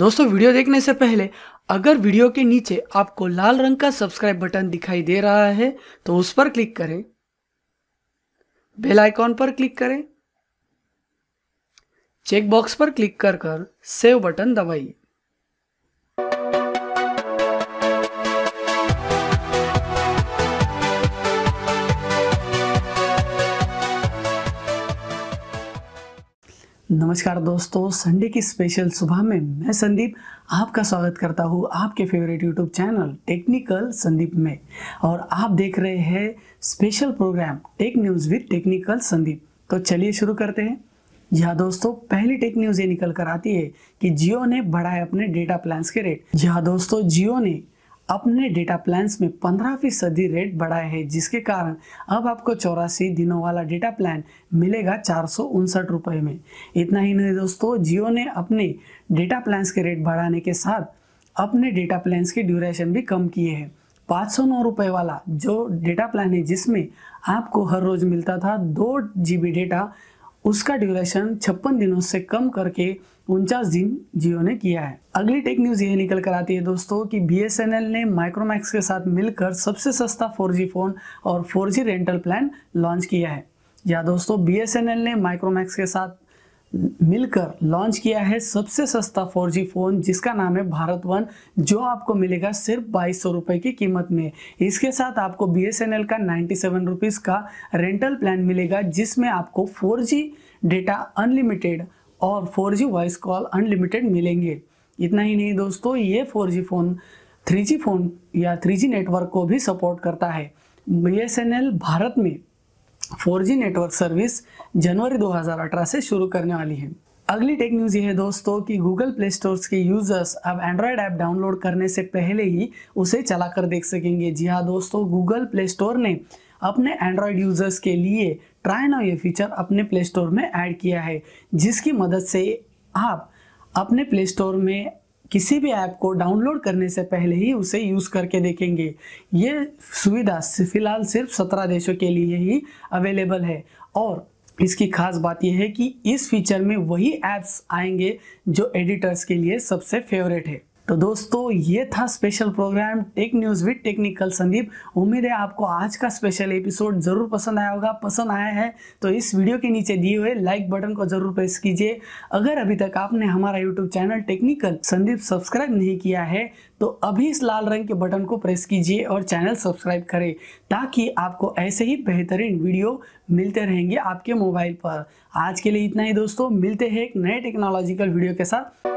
दोस्तों वीडियो देखने से पहले अगर वीडियो के नीचे आपको लाल रंग का सब्सक्राइब बटन दिखाई दे रहा है तो उस पर क्लिक करें बेल आइकॉन पर क्लिक करें चेक बॉक्स पर क्लिक कर कर सेव बटन दबाइए नमस्कार दोस्तों संडे की स्पेशल सुबह में मैं संदीप आपका स्वागत करता हूँ आपके favourite YouTube channel technical Sandeep में और आप देख रहे हैं special programme tech news with technical Sandeep तो चलिए शुरू करते हैं यहाँ दोस्तों पहली टेक न्यूज़ ये निकल कर आती है कि जियो ने बढ़ाए अपने डेटा प्लान्स के रेट यहाँ दोस्तों जियो ने अपने डेटा प्लान्स में पंद्रह फीसदी रेट बढ़ाए हैं जिसके कारण अब आपको चौरासी दिनों वाला डेटा प्लान मिलेगा चार सौ उनसठ रुपये में इतना ही नहीं दोस्तों जियो ने अपने डेटा प्लान्स के रेट बढ़ाने के साथ अपने डेटा प्लान्स के ड्यूरेशन भी कम किए हैं पाँच सौ नौ रुपये वाला जो डेटा प्लान है जिसमें आपको हर रोज़ मिलता था दो जी बी डेटा उसका ड्यूरेशन छप्पन दिनों से कम करके उनचास दिन जियो ने किया है अगली टेक न्यूज ये निकल कर आती है दोस्तों कि बी ने माइक्रोमैक्स के साथ मिलकर सबसे सस्ता 4G फोन और 4G रेंटल प्लान लॉन्च किया है या दोस्तों बी ने माइक्रोमैक्स के साथ मिलकर लॉन्च किया है सबसे सस्ता 4G फ़ोन जिसका नाम है भारत वन जो आपको मिलेगा सिर्फ बाईस सौ रुपए की कीमत में इसके साथ आपको बी एस एन एल का नाइन्टी सेवन रुपीज़ का रेंटल प्लान मिलेगा जिसमें आपको 4G डेटा अनलिमिटेड और 4G वॉइस कॉल अनलिमिटेड मिलेंगे इतना ही नहीं दोस्तों ये 4G फ़ोन 3G फ़ोन या 3G नेटवर्क को भी सपोर्ट करता है बी भारत में फोर नेटवर्क सर्विस जनवरी 2018 से शुरू करने वाली है अगली टेक न्यूज़ ये है दोस्तों कि गूगल प्ले स्टोर के यूजर्स अब एंड्रॉयड ऐप डाउनलोड करने से पहले ही उसे चलाकर देख सकेंगे जी हाँ दोस्तों गूगल प्ले स्टोर ने अपने एंड्रॉयड यूजर्स के लिए ट्राई नाउ ये फीचर अपने प्ले स्टोर में ऐड किया है जिसकी मदद से आप अपने प्ले स्टोर में किसी भी ऐप को डाउनलोड करने से पहले ही उसे यूज़ करके देखेंगे ये सुविधा फिलहाल सिर्फ सत्रह देशों के लिए ही अवेलेबल है और इसकी खास बात यह है कि इस फीचर में वही ऐप्स आएंगे जो एडिटर्स के लिए सबसे फेवरेट है तो दोस्तों ये था special programme tech news with technical Sandeep उम्मीद है आपको आज का स्पेशल एपिसोड ज़रूर पसंद आया होगा पसंद आया है तो इस वीडियो के नीचे दिए हुए लाइक बटन को ज़रूर प्रेस कीजिए अगर अभी तक आपने हमारा YouTube channel technical Sandeep subscribe नहीं किया है तो अभी इस लाल रंग के बटन को प्रेस कीजिए और चैनल सब्सक्राइब करें ताकि आपको ऐसे ही बेहतरीन वीडियो मिलते रहेंगे आपके मोबाइल पर आज के लिए इतना ही दोस्तों मिलते हैं एक नए टेक्नोलॉजिकल वीडियो के साथ